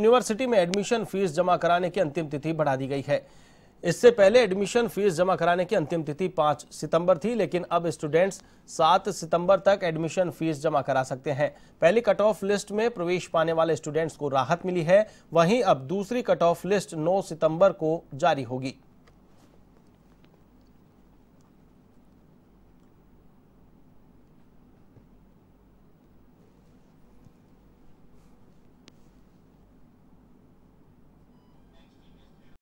university में admission fees जमा कराने की अंतिम तिथि बढ़ा दी गई है इससे पहले एडमिशन फीस जमा कराने की अंतिम तिथि 5 सितंबर थी लेकिन अब स्टूडेंट्स 7 सितंबर तक एडमिशन फीस जमा करा सकते हैं पहली कट ऑफ लिस्ट में प्रवेश पाने वाले स्टूडेंट्स को राहत मिली है वहीं अब दूसरी कट ऑफ लिस्ट 9 सितंबर को जारी होगी